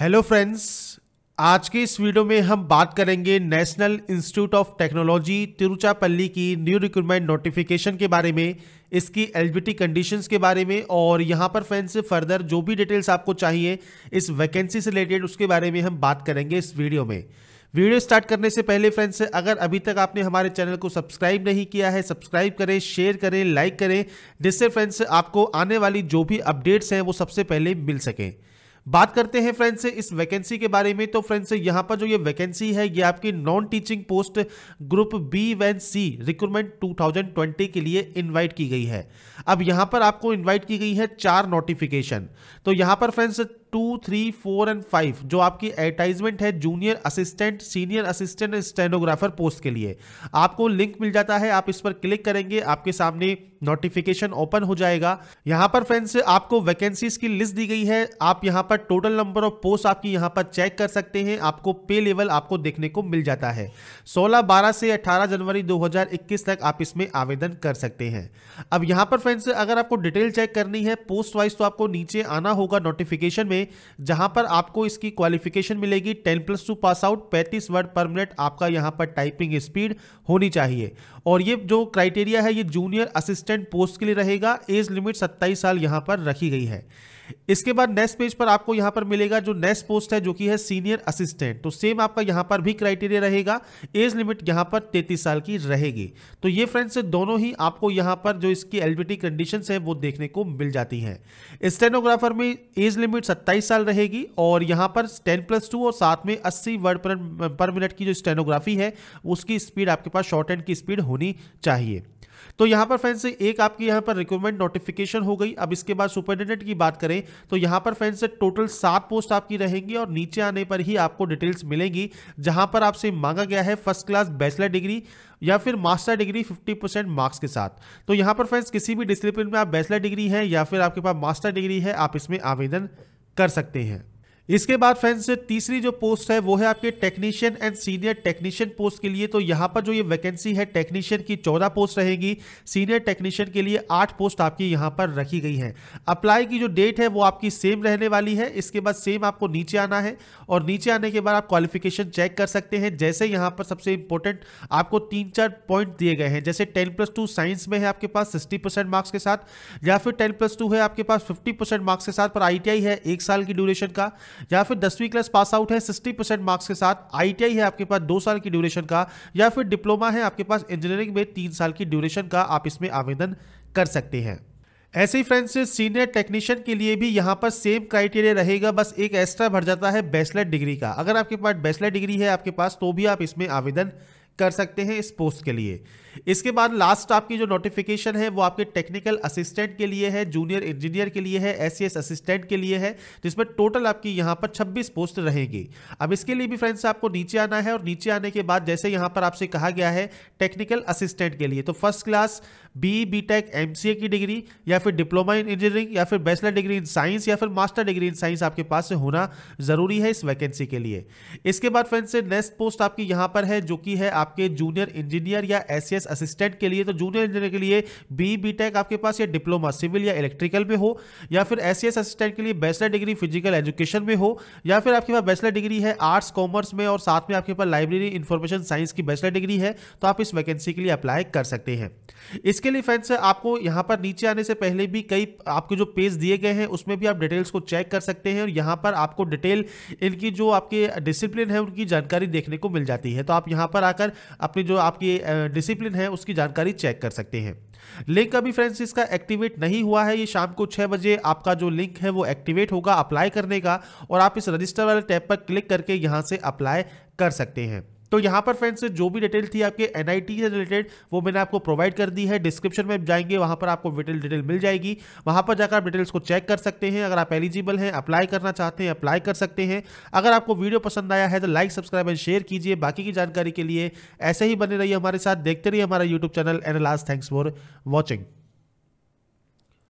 hello friends आज के इस वीडियो में हम बात करेंगे National Institute of Technology Tiruchirappalli की न्यू रिक्रूटमेंट नोटिफिकेशन के बारे में इसकी एलिजिबिलिटी कंडीशंस के बारे में और यहाँ पर फ्रेंड्स फर्दर जो भी डिटेल्स आपको चाहिए इस वैकेंसी से रिलेटेड उसके बारे में हम बात करेंगे इस वीडियो में वीडियो स्टार्ट करने से पहले फ्रेंड्स अगर अभी तक आपने हमारे चैनल को सब्सक्राइब नहीं किया है सब्सक्राइब करें शेयर करें लाइक करें जिससे फ्रेंड्स आपको आने वाली जो भी अपडेट्स हैं वो सबसे पहले मिल सकें बात करते हैं फ्रेंड्स से इस वैकेंसी के बारे में तो फ्रेंड्स यहाँ पर जो ये वैकेंसी है ये आपकी non teaching post group B and C recruitment 2020 के लिए इनवाइट की गई है अब यहाँ पर आपको इनवाइट की गई है चार नोटिफिकेशन तो यहाँ पर friends two three four and five जो आपकी एडवर्टाइजमेंट है junior assistant senior assistant stenographer post के लिए आपको लिंक मिल जाता है आप इस पर क्लिक करेंगे आपके सामने नोटिफिकेशन ओपन हो जाएगा यहां पर फ्रेंड्स आपको वैकेंसीज की लिस्ट दी गई है आप यहां पर टोटल नंबर ऑफ पोस्ट आपकी यहां पर चेक कर सकते हैं आपको पे लेवल आपको देखने को मिल जाता है 16 12 से 18 जनवरी 2021 तक आप इसमें आवेदन कर सकते हैं अब यहां पर फ्रेंड्स अगर आपको डिटेल चेक करनी है पोस्ट वाइज तो आपको नीचे आना होगा नोटिफिकेशन में जहां पर आपको इसकी क्वालिफिकेशन मिलेगी ten plus two pass out पैंतीस वर्ड पर मिनट आपका यहां पर टाइपिंग स्पीड होनी चाहिए और ये जो क्राइटेरिया है ये जूनियर असिस्टेंट पोस्ट के लिए रहेगा एज लिमिट सत्ताईस साल यहां पर रखी गई है इसके बाद नेक्स्ट पेज पर आपको यहां पर मिलेगा जो नेक्स्ट पोस्ट है जो कि है सीनियर असिस्टेंट तो सेम आपका यहां पर भी क्राइटेरिया रहेगा एज लिमिट यहां पर तैतीस साल की रहेगी तो ये फ्रेंड्स दोनों ही आपको यहां पर जो इसकी एलबीटी कंडीशन है वो देखने को मिल जाती है स्टेनोग्राफर में एज लिमिट सत्ताईस साल रहेगी और यहां पर टेन प्लस टू और साथ में अस्सी वर्ड पर, पर मिनट की जो स्टेनोग्राफी है उसकी स्पीड आपके पास शॉर्ट एंड की स्पीड होनी चाहिए तो यहाँ पर फ्रेंड्स एक आपकी यहाँ पर रिक्रूटमेंट नोटिफिकेशन हो गई अब इसके बाद सुपरिटेंडेंट की बात करें तो यहाँ पर फ्रेंड्स टोटल सात पोस्ट आपकी रहेंगी और नीचे आने पर ही आपको डिटेल्स मिलेंगी जहाँ पर आपसे मांगा गया है फर्स्ट क्लास बैचलर डिग्री या फिर मास्टर डिग्री 50 परसेंट मार्क्स के साथ तो यहाँ पर फ्रेंड्स किसी भी डिसिप्लिन में आप बैचलर डिग्री है या फिर आपके पास मास्टर डिग्री है आप इसमें आवेदन कर सकते हैं इसके बाद फ्रेंड्स तीसरी जो पोस्ट है वो है आपके technician and senior technician post के लिए तो यहाँ पर जो ये वैकेंसी है टेक्नीशियन की चौदह पोस्ट रहेगी सीनियर टेक्नीशियन के लिए आठ पोस्ट आपकी यहाँ पर रखी गई है अप्लाई की जो डेट है वो आपकी सेम रहने वाली है इसके बाद सेम आपको नीचे आना है और नीचे आने के बाद आप क्वालिफिकेशन चेक कर सकते हैं जैसे यहाँ पर सबसे इंपॉर्टेंट आपको तीन चार पॉइंट दिए गए हैं जैसे टेन प्लस टू साइंस में है आपके पास सिक्सटी परसेंट मार्क्स के साथ या फिर टेन प्लस टू है आपके पास फिफ्टी परसेंट मार्क्स के साथ पर आई है एक साल की ड्यूरेशन का या फिर दसवीं क्लास पास आउट है सिक्सटी परसेंट मार्क्स के साथ आईटीआई है आपके पास दो साल की ड्यूरेशन का या फिर डिप्लोमा है आपके पास इंजीनियरिंग में तीन साल की ड्यूरेशन का आप इसमें आवेदन कर सकते हैं ऐसे ही फ्रेंड्स सीनियर टेक्नीशियन के लिए भी यहाँ पर सेम क्राइटेरिया रहेगा बस एक एक्स्ट्रा भर जाता है बैचलर डिग्री का अगर आपके पास बैचलर डिग्री है आपके पास तो भी आप इसमें आवेदन कर सकते हैं इस पोस्ट के लिए इसके बाद लास्ट आपकी जो नोटिफिकेशन है वो आपके टेक्निकल असिस्टेंट के लिए है जूनियर इंजीनियर के लिए है एस असिस्टेंट e के लिए है जिसमें टोटल आपकी यहाँ पर 26 पोस्ट रहेंगी अब इसके लिए भी फ्रेंड्स आपको नीचे आना है और नीचे आने के बाद जैसे यहाँ पर आपसे कहा गया है टेक्निकल असिस्टेंट के लिए तो first class B B tech M की डिग्री या फिर डिप्लोमा इन इंजीनियरिंग या फिर बैचलर डिग्री इन साइंस या फिर मास्टर डिग्री इन साइंस आपके पास से होना जरूरी है इस वैकेंसी के लिए इसके बाद फ्रेंड्स नेक्स्ट पोस्ट आपकी यहाँ पर है जो कि है आप आपके जूनियर इंजीनियर या एस असिस्टेंट के लिए तो जूनियर इंजीनियर के लिए बी बी आपके पास या डिप्लोमा सिविल या इलेक्ट्रिकल में हो या फिर एस असिस्टेंट के लिए बैचलर डिग्री फिजिकल एजुकेशन में हो या फिर आपके पास बैचलर डिग्री है आर्ट्स कॉमर्स में और साथ में आपके पास लाइब्रेरी इन्फॉर्मेशन साइंस की बैचलर डिग्री है तो आप इस वैकेंसी के लिए अप्लाई कर सकते हैं इसके लिए फ्रेंड्स आपको यहाँ पर नीचे आने से पहले भी कई आपके जो पेज दिए गए हैं उसमें भी आप डिटेल्स को चेक कर सकते हैं और यहाँ पर आपको डिटेल इनकी जो आपके डिसिप्लिन है उनकी जानकारी देखने को मिल जाती है तो आप यहाँ पर आकर अपनी जो आपकी डिसिप्लिन है उसकी जानकारी चेक कर सकते हैं लिंक अभी फ्रेंड्स इसका एक्टिवेट नहीं हुआ है ये शाम को छः बजे आपका जो लिंक है वो एक्टिवेट होगा अप्लाई करने का और आप इस रजिस्टर वाले टैब पर क्लिक करके यहाँ से अप्लाई कर सकते हैं तो यहाँ पर फ्रेंड्स जो भी डिटेल थी आपके एन से रिलेटेड वो मैंने आपको प्रोवाइड कर दी है डिस्क्रिप्शन में जाएंगे वहाँ पर आपको डिटेल डिटेल मिल जाएगी वहाँ पर जाकर आप डिटेल्स को चेक कर सकते हैं अगर आप एलिजिबल हैं अप्लाई करना चाहते हैं अप्लाई कर सकते हैं अगर आपको वीडियो पसंद आया है तो लाइक सब्सक्राइब एंड शेयर कीजिए बाकी की जानकारी के लिए ऐसे ही बने रहिए हमारे साथ देखते रहिए हमारा YouTube channel and last thanks for watching